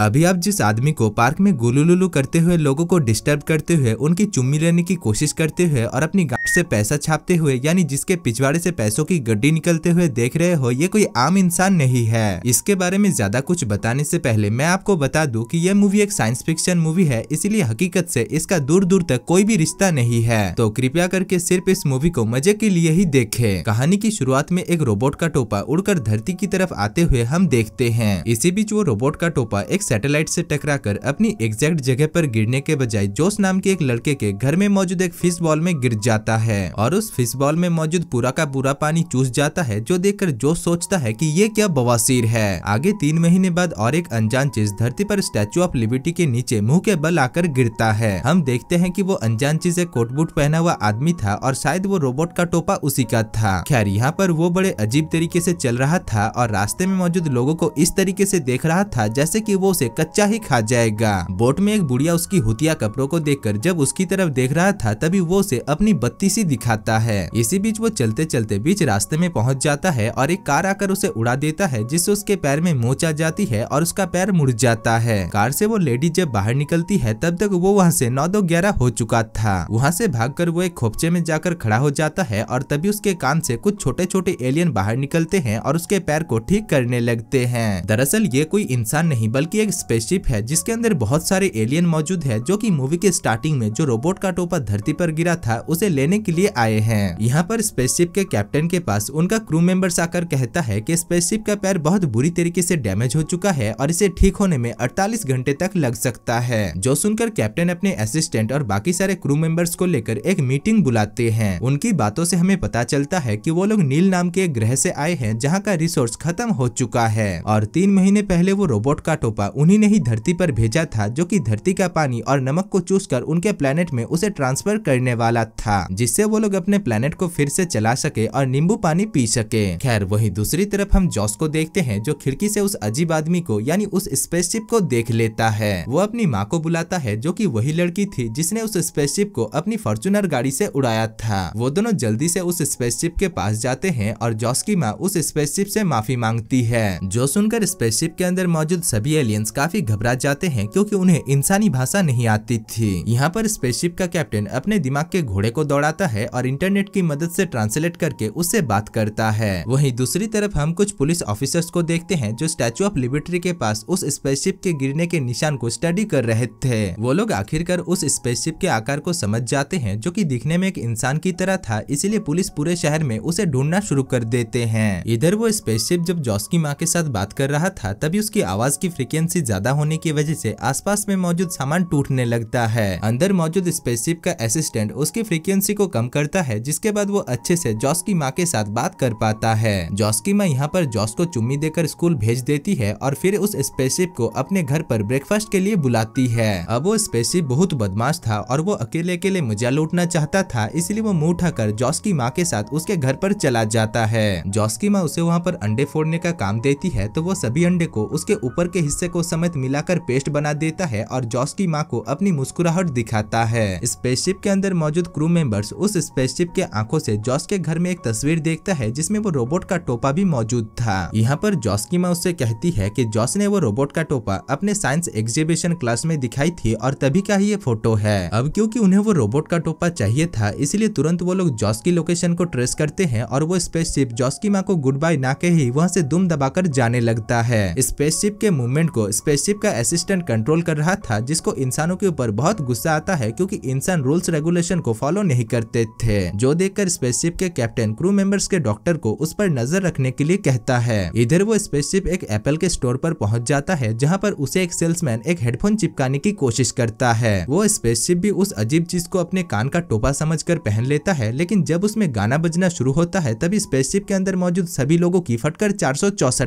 अभी आप जिस आदमी को पार्क में गुलू करते हुए लोगों को डिस्टर्ब करते हुए उनकी चुम्मी लेने की कोशिश करते हुए और अपनी गांठ से पैसा छापते हुए यानी जिसके पिछवाड़े से पैसों की गड्डी निकलते हुए देख रहे हो ये कोई आम इंसान नहीं है इसके बारे में ज्यादा कुछ बताने से पहले मैं आपको बता दूँ की यह मूवी एक साइंस फिक्शन मूवी है इसीलिए हकीकत ऐसी इसका दूर दूर तक कोई भी रिश्ता नहीं है तो कृपया करके सिर्फ इस मूवी को मजे के लिए ही देखे कहानी की शुरुआत में एक रोबोट का टोपा उड़कर धरती की तरफ आते हुए हम देखते हैं इसी बीच वो रोबोट का टोपा एक सैटेलाइट से टकराकर अपनी एग्जैक्ट जगह पर गिरने के बजाय जोश नाम के एक लड़के के घर में मौजूद एक फिश बॉल में गिर जाता है और उस फिश बॉल में मौजूद पूरा का पूरा पानी चूस जाता है जो कर जोश सोचता है की ये क्या बवासीर है आगे तीन महीने बाद और एक अनजान चीज धरती पर स्टेचू ऑफ लिबर्टी के नीचे मुंह के बल आकर गिरता है हम देखते हैं कि वो अनजान चीज एक कोटबूट पहना हुआ आदमी था और शायद वो रोबोट का टोपा उसी का था खैर यहाँ पर वो बड़े अजीब तरीके से चल रहा था और रास्ते में मौजूद लोगों को इस तरीके से देख रहा था जैसे कि वो उसे कच्चा ही खा जाएगा बोट में एक बुढ़िया उसकी हुतिया कपड़ों को देखकर जब उसकी तरफ देख रहा था तभी वो उसे अपनी बत्ती सी दिखाता है इसी बीच वो चलते चलते बीच रास्ते में पहुँच जाता है और एक कार आकर उसे उड़ा देता है जिससे उसके पैर में मोच आ जाती है और उसका पैर मुड़ जाता है कार से वो लेडी जब बाहर निकलती है तब तक वो वहाँ से नौ दो ग्यारह हो चुका था वहाँ से भागकर वो एक खोपचे में जाकर खड़ा हो जाता है और तभी उसके कान से कुछ छोटे छोटे एलियन बाहर निकलते हैं और उसके पैर को ठीक करने लगते हैं दरअसल ये कोई इंसान नहीं बल्कि की एक स्पेसशिप है जिसके अंदर बहुत सारे एलियन मौजूद है जो की मूवी के स्टार्टिंग में जो रोबोट का टोपा धरती पर गिरा था उसे लेने के लिए आए हैं यहाँ पर स्पेसशिप के कैप्टन के पास उनका क्रू मेंबर्स आकर कहता है की स्पेसशिप का पैर बहुत बुरी तरीके से डैमेज हो चुका है और इसे ठीक होने में अड़तालीस घंटे तक लग सकता है जो सुनकर कैप्टन अपने असिस्टेंट और बाकी सारे क्रू मेंबर्स को लेकर एक मीटिंग बुलाते हैं उनकी बातों से हमें पता चलता है कि वो लोग नील नाम के ग्रह से आए हैं जहाँ का रिसोर्स खत्म हो चुका है और तीन महीने पहले वो रोबोट का टोपा उन्हीं ने ही धरती पर भेजा था जो कि धरती का पानी और नमक को चूसकर उनके प्लेनेट में उसे ट्रांसफर करने वाला था जिससे वो लोग अपने प्लेनेट को फिर से चला सके और नींबू पानी पी सके खैर वही दूसरी तरफ हम जॉस को देखते हैं जो खिड़की से उस अजीब आदमी को यानी उस स्पेसशिप को देख लेता है वो अपनी माँ को बुलाता है जो की वही लड़की थी जिसने उस स्पेसशिप को अपनी फॉर्चुनर गाड़ी ऐसी उड़ाया था वो दोनों जल्दी ऐसी उस स्पेसशिप के पास जाते हैं और जॉस की माँ उस स्पेसशिप से माफी मांगती है जो सुनकर स्पेसशिप के अंदर मौजूद सभी एलियन एलियंस काफी घबरा जाते हैं क्योंकि उन्हें इंसानी भाषा नहीं आती थी यहाँ पर स्पेसशिप का कैप्टन अपने दिमाग के घोड़े को दौड़ाता है और इंटरनेट की मदद से ट्रांसलेट करके उससे बात करता है वहीं दूसरी तरफ हम कुछ पुलिस ऑफिसर्स को देखते हैं जो स्टैचू ऑफ लिबर्टी के पास उस स्पेसशिप के गिरने के निशान को स्टडी कर रहे थे वो लोग आखिरकार उस स्पेसशिप के आकार को समझ जाते हैं जो की दिखने में एक इंसान की तरह था इसीलिए पुलिस पूरे शहर में उसे ढूंढना शुरू कर देते हैं इधर वो स्पेसशिप जब जॉस की माँ के साथ बात कर रहा था तभी उसकी आवाज की फ्रिक्वेंसी फ्रीक्वेंसी ज्यादा होने की वजह से आसपास में मौजूद सामान टूटने लगता है अंदर मौजूद स्पेसशिप का असिस्टेंट उसकी फ्रीक्वेंसी को कम करता है जिसके बाद वो अच्छे से जॉस की माँ के साथ बात कर पाता है जॉस की माँ यहाँ पर जॉस को चुम्मी देकर स्कूल भेज देती है और फिर उस स्पेसशिप को अपने घर पर ब्रेकफास्ट के लिए बुलाती है अब वो स्पेसशिप बहुत बदमाश था और वो अकेले अकेले मजा लूटना चाहता था इसलिए वो मुंह उठाकर जॉस की माँ के साथ उसके घर पर चला जाता है जॉस की माँ उसे वहाँ पर अंडे फोड़ने का काम देती है तो वो सभी अंडे को उसके ऊपर के हिस्से को को समेत मिलाकर पेस्ट बना देता है और जॉस की माँ को अपनी मुस्कुराहट दिखाता है स्पेसशिप के अंदर मौजूद क्रू मेंबर्स उस स्पेसशिप के आंखों से जॉस के घर में एक तस्वीर देखता है जिसमें वो रोबोट का टोपा भी मौजूद था यहाँ पर जॉस की माँ उससे कहती है की जॉस ने वो रोबोट का टोपा अपने साइंस एग्जीबिशन क्लास में दिखाई थी और तभी का ही ये फोटो है अब क्यूँकी उन्हें वो रोबोट का टोपा चाहिए था इसलिए तुरंत वो लोग जॉस की लोकेशन को ट्रेस करते हैं और वो स्पेसशिप जॉस की माँ को गुड बाय ना के ही वहाँ से दुम दबाकर जाने लगता है स्पेसशिप के मूवमेंट को स्पेसशिप का असिस्टेंट कंट्रोल कर रहा था जिसको इंसानों के ऊपर बहुत गुस्सा आता है क्योंकि इंसान रूल्स रेगुलेशन को फॉलो नहीं करते थे जो देखकर स्पेसशिप के कैप्टन क्रू मेंबर्स के डॉक्टर को उस पर नजर रखने के लिए कहता है इधर वो स्पेसशिप एक एप्पल के स्टोर पर पहुंच जाता है जहाँ पर उसे एक सेल्समैन एक हेडफोन चिपकाने की कोशिश करता है वो स्पेसशिप भी उस अजीब चीज को अपने कान का टोपा कर पहन लेता है लेकिन जब उसमें गाना बजना शुरू होता है तभी स्पेसशिप के अंदर मौजूद सभी लोगों की फटकर चार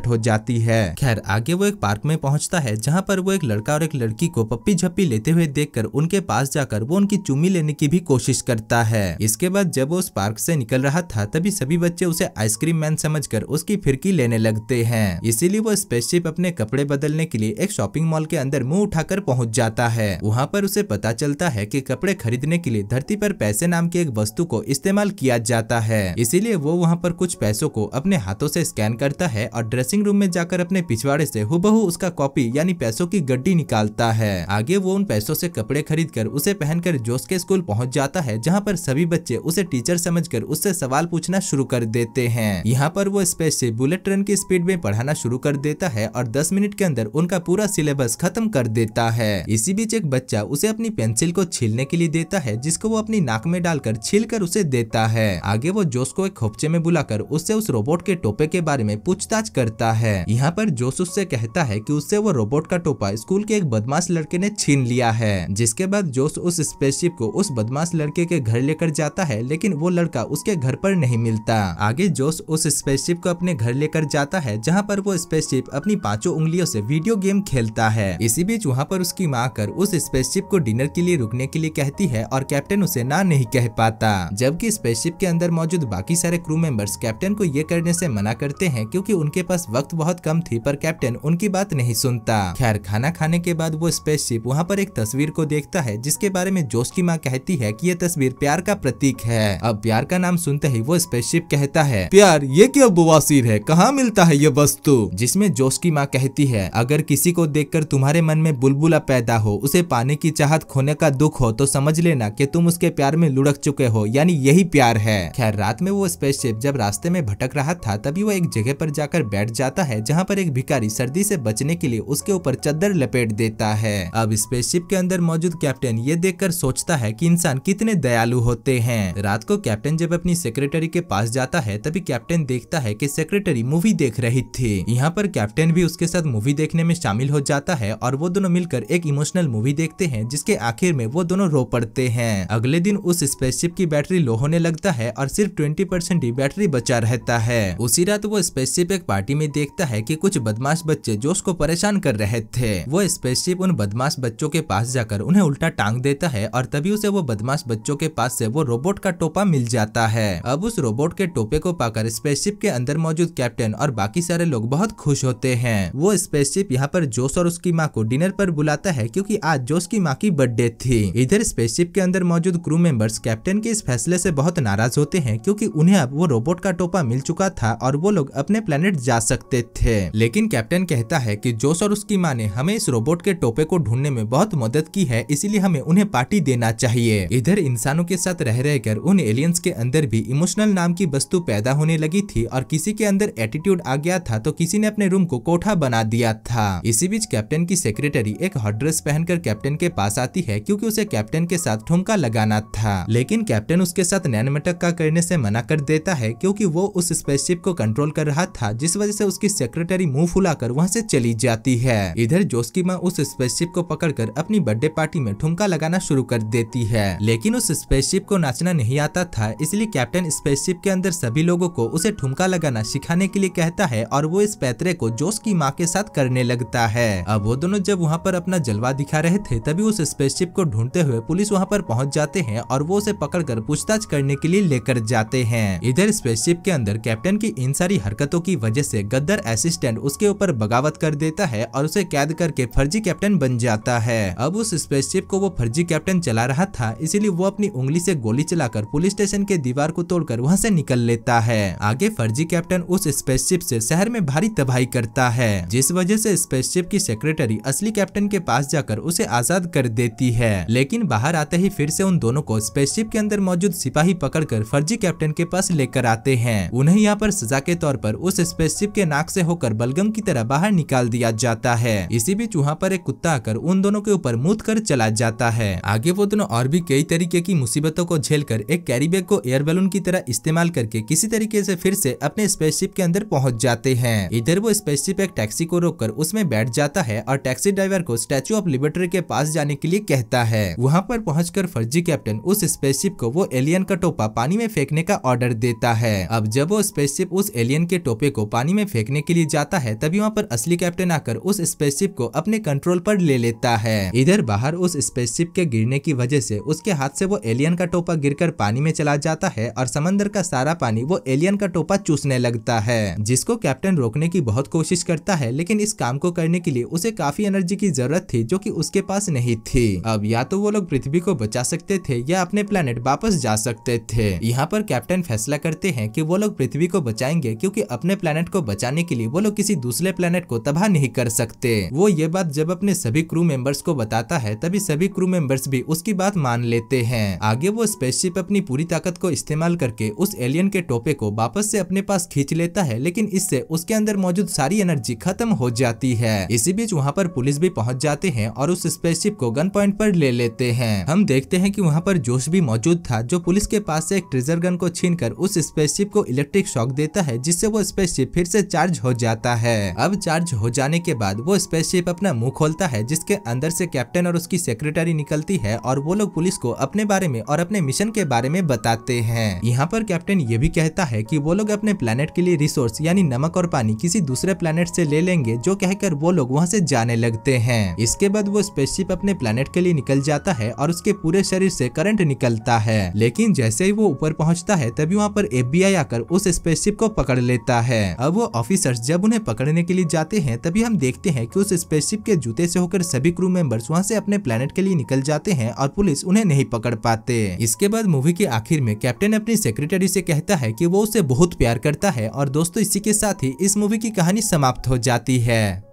हो जाती है खैर आगे वो एक पार्क में पहुंचता पहुंचता है जहां पर वो एक लड़का और एक लड़की को पप्पी झप्पी लेते हुए देखकर उनके पास जाकर वो उनकी चुम्मी लेने की भी कोशिश करता है इसके बाद जब वो उस पार्क से निकल रहा था तभी सभी बच्चे उसे आइसक्रीम मैन कर उसकी फिरकी लेने लगते है इसीलिए वो स्पेसशिप अपने कपड़े बदलने के लिए एक शॉपिंग मॉल के अंदर मुँह उठाकर पहुँच जाता है वहाँ पर उसे पता चलता है की कपड़े खरीदने के लिए धरती पर पैसे नाम की एक वस्तु को इस्तेमाल किया जाता है इसीलिए वो वहाँ पर कुछ पैसों को अपने हाथों से स्कैन करता है और ड्रेसिंग रूम में जाकर अपने पिछवाड़े से हुबहू उसका कॉपी गड्डी यानी पैसों की गड्डी निकालता है आगे वो उन पैसों से कपड़े खरीद कर उसे पहनकर जोश के स्कूल पहुंच जाता है जहां पर सभी बच्चे उसे टीचर समझकर उससे सवाल पूछना शुरू कर देते हैं यहाँ पर वो स्पेस से बुलेट ट्रेन की स्पीड में पढ़ाना शुरू कर देता है और दस मिनट के अंदर उनका पूरा सिलेबस खत्म कर देता है इसी बीच एक बच्चा उसे अपनी पेंसिल को छीलने के लिए देता है जिसको वो अपनी नाक में डालकर छील कर उसे देता है आगे वो जोश को एक खोपचे में बुलाकर उससे उस रोबोट के टोपे के बारे में पूछताछ करता है यहाँ पर जोश उससे कहता है की उससे वो रोबोट का टोपा स्कूल के एक बदमाश लड़के ने छीन लिया है जिसके बाद जोश उस स्पेसशिप को उस बदमाश लड़के के घर लेकर जाता है लेकिन वो लड़का उसके घर पर नहीं मिलता आगे जोश उस स्पेसशिप को अपने घर लेकर जाता है जहाँ पर वो स्पेसशिप अपनी पांचों उंगलियों से वीडियो गेम खेलता है इसी बीच वहाँ पर उसकी माँ कर उस स्पेसशिप को डिनर के लिए रुकने के लिए कहती है और कैप्टन उसे ना नहीं कह पाता जबकि स्पेसशिप के अंदर मौजूद बाकी सारे क्रू मेंबर्स कैप्टन को ये करने से मना करते हैं क्योंकि उनके पास वक्त बहुत कम थी पर कैप्टन उनकी बात नहीं सुन सुनता खैर खाना खाने के बाद वो स्पेसशिप वहाँ पर एक तस्वीर को देखता है जिसके बारे में जोश की माँ कहती है की ये तस्वीर प्यार का प्रतीक है अब प्यार का नाम सुनते ही वो स्पेसशिप कहता है प्यार ये क्या बवासीर है कहाँ मिलता है ये वस्तु जिसमे जोश की माँ कहती है अगर किसी को देख तुम्हारे मन में बुलबुला पैदा हो उसे पाने की चाहत खोने का दुख हो तो समझ लेना की तुम उसके प्यार में लुढ़क चुके हो यानी यही प्यार है खैर रात में वो स्पेसशिप जब रास्ते में भटक रहा था तभी वो एक जगह पर जाकर बैठ जाता है जहाँ पर एक भिखारी सर्दी से बचने के लिए उसके ऊपर चदर लपेट देता है अब स्पेसशिप के अंदर मौजूद कैप्टन ये देखकर सोचता है कि इंसान कितने दयालु होते हैं रात को कैप्टन जब अपनी सेक्रेटरी के पास जाता है तभी कैप्टन देखता है कि सेक्रेटरी मूवी देख रही थी यहाँ पर कैप्टन भी उसके साथ मूवी देखने में शामिल हो जाता है और वो दोनों मिलकर एक इमोशनल मूवी देखते हैं जिसके आखिर में वो दोनों रो पड़ते हैं अगले दिन उस स्पेसशिप की बैटरी लो होने लगता है और सिर्फ ट्वेंटी परसेंट ही बैटरी बचा रहता है उसी रात वो स्पेसशिप एक पार्टी में देखता है की कुछ बदमाश बच्चे जोश को परेशान परेशान कर रहे थे वो स्पेसशिप उन बदमाश बच्चों के पास जाकर उन्हें उल्टा टांग देता है और तभी उसे वो बदमाश बच्चों के पास से वो रोबोट का टोपा मिल जाता है अब उस रोबोट के टोपे को पाकर स्पेसशिप के अंदर मौजूद कैप्टन और बाकी सारे लोग बहुत खुश होते हैं वो स्पेसशिप यहाँ पर जोश और उसकी माँ को डिनर पर बुलाता है क्यूँकी आज जोश की माँ की बर्थडे थी इधर स्पेसशिप के अंदर मौजूद क्रू मेंबर्स कैप्टन के इस फैसले से बहुत नाराज होते हैं क्योंकि उन्हें अब वो रोबोट का टोपा मिल चुका था और वो लोग अपने प्लेनेट जा सकते थे लेकिन कैप्टन कहता है कि जोश और उसकी माँ ने हमें इस रोबोट के टोपे को ढूंढने में बहुत मदद की है इसीलिए हमें उन्हें पार्टी देना चाहिए इधर इंसानों के साथ रह रहकर उन एलियंस के अंदर भी इमोशनल नाम की वस्तु पैदा होने लगी थी और किसी के अंदर एटीट्यूड आ गया था तो किसी ने अपने रूम को कोठा बना दिया था इसी बीच कैप्टन की सेक्रेटरी एक हॉट ड्रेस पहनकर कैप्टन के पास आती है क्यूँकी उसे कैप्टन के साथ ठुमका लगाना था लेकिन कैप्टन उसके साथ नैनमेटक का करने ऐसी मना कर देता है क्यूँकी वो उस स्पेसशिप को कंट्रोल कर रहा था जिस वजह ऐसी उसकी सेक्रेटरी मुंह फुलाकर वहाँ ऐसी चली जाती होती है इधर जोश की माँ उस स्पेसशिप को पकड़कर अपनी बर्थडे पार्टी में ठुमका लगाना शुरू कर देती है लेकिन उस स्पेसशिप को नाचना नहीं आता था इसलिए कैप्टन स्पेसशिप के अंदर सभी लोगों को उसे ठुमका लगाना सिखाने के लिए कहता है और वो इस पैतरे को जोश की माँ के साथ करने लगता है अब वो दोनों जब वहाँ पर अपना जलवा दिखा रहे थे तभी उस स्पेसशिप को ढूंढते हुए पुलिस वहाँ पर पहुँच जाते हैं और वो उसे कर पूछताछ करने के लिए लेकर जाते हैं इधर स्पेसशिप के अंदर कैप्टन की इन सारी हरकतों की वजह से गद्दर असिस्टेंट उसके ऊपर बगावत कर देता है है और उसे कैद करके फर्जी कैप्टन बन जाता है अब उस स्पेसशिप को वो फर्जी कैप्टन चला रहा था इसीलिए वो अपनी उंगली से गोली चलाकर पुलिस स्टेशन के दीवार को तोड़कर वहाँ से निकल लेता है आगे फर्जी कैप्टन उस स्पेसशिप से शहर में भारी तबाही करता है जिस वजह से स्पेसशिप की सेक्रेटरी असली कैप्टन के पास जाकर उसे आजाद कर देती है लेकिन बाहर आते ही फिर से उन दोनों को स्पेसशिप के अंदर मौजूद सिपाही पकड़ फर्जी कैप्टन के पास लेकर आते हैं उन्हें यहाँ पर सजा के तौर पर उस स्पेसशिप के नाक ऐसी होकर बलगम की तरह बाहर निकाल दिया जाता जाता है इसी बीच वहाँ पर एक कुत्ता आकर उन दोनों के ऊपर मुद कर चला जाता है आगे वो दोनों और भी कई तरीके की मुसीबतों को झेल कर एक कैरी बैग को एयर बैलून की तरह इस्तेमाल करके किसी तरीके ऐसी फिर से अपने स्पेसशिप के अंदर पहुँच जाते हैं इधर वो स्पेसशिप एक टैक्सी को रोक उसमें बैठ जाता है और टैक्सी ड्राइवर को स्टेचू ऑफ लिबर्टी के पास जाने के लिए कहता है वहाँ पर पहुँच फर्जी कैप्टन उस स्पेसशिप को वो एलियन का टोपा पानी में फेंकने का ऑर्डर देता है अब जब वो स्पेसशिप उस एलियन के टोपे को पानी में फेंकने के लिए जाता है तभी वहाँ पर असली कैप्टन आकर उस स्पेसशिप को अपने कंट्रोल पर ले लेता है इधर बाहर उस स्पेसशिप के गिरने की वजह से उसके हाथ से वो एलियन का टोपा गिरकर पानी में चला जाता है और समंदर का सारा पानी वो एलियन का टोपा चूसने लगता है जिसको कैप्टन रोकने की बहुत कोशिश करता है लेकिन इस काम को करने के लिए उसे काफी एनर्जी की जरूरत थी जो की उसके पास नहीं थी अब या तो वो लोग पृथ्वी को बचा सकते थे या अपने प्लेनेट वापस जा सकते थे यहाँ पर कैप्टन फैसला करते हैं की वो लोग पृथ्वी को बचाएंगे क्यूँकी अपने प्लेनेट को बचाने के लिए वो लोग किसी दूसरे प्लेनेट को तबाह नहीं कर कर सकते वो ये बात जब अपने सभी क्रू मेंबर्स को बताता है तभी सभी क्रू मेंबर्स भी उसकी बात मान लेते हैं आगे वो स्पेसशिप अपनी पूरी ताकत को इस्तेमाल करके उस एलियन के टोपे को वापस से अपने पास खींच लेता है लेकिन इससे उसके अंदर मौजूद सारी एनर्जी खत्म हो जाती है इसी बीच वहाँ पर पुलिस भी पहुँच जाते हैं और उस स्पेसशिप को गन पॉइंट पर ले लेते हैं हम देखते हैं की वहाँ पर जोश भी मौजूद था जो पुलिस के पास से एक ट्रेजर गन को छीन कर उस स्पेसशिप को इलेक्ट्रिक शॉक देता है जिससे वो स्पेसशिप फिर से चार्ज हो जाता है अब चार्ज हो जाने के के बाद वो स्पेसशिप अपना मुंह खोलता है जिसके अंदर से कैप्टन और उसकी सेक्रेटरी निकलती है और वो लोग पुलिस को अपने बारे में और अपने मिशन के बारे में बताते हैं यहाँ पर कैप्टन ये भी कहता है की वो लोग अपने प्लेनेट के लिए रिसोर्स यानी नमक और पानी किसी दूसरे प्लेनेट ऐसी ले लेंगे जो कहकर वो लोग वहाँ ऐसी जाने लगते है इसके बाद वो स्पेसशिप अपने प्लेनेट के लिए निकल जाता है और उसके पूरे शरीर ऐसी करंट निकलता है लेकिन जैसे ही वो ऊपर पहुंचता है तभी वहाँ पर एफ आकर उस स्पेसशिप को पकड़ लेता है अब वो ऑफिसर्स जब उन्हें पकड़ने के लिए जाते हैं तभी हम देखते हैं कि उस स्पेसशिप के जूते से होकर सभी क्रू मेंबर्स वहां से अपने प्लेनेट के लिए निकल जाते हैं और पुलिस उन्हें नहीं पकड़ पाते इसके बाद मूवी के आखिर में कैप्टन अपनी सेक्रेटरी से कहता है की वो उसे बहुत प्यार करता है और दोस्तों इसी के साथ ही इस मूवी की कहानी समाप्त हो जाती है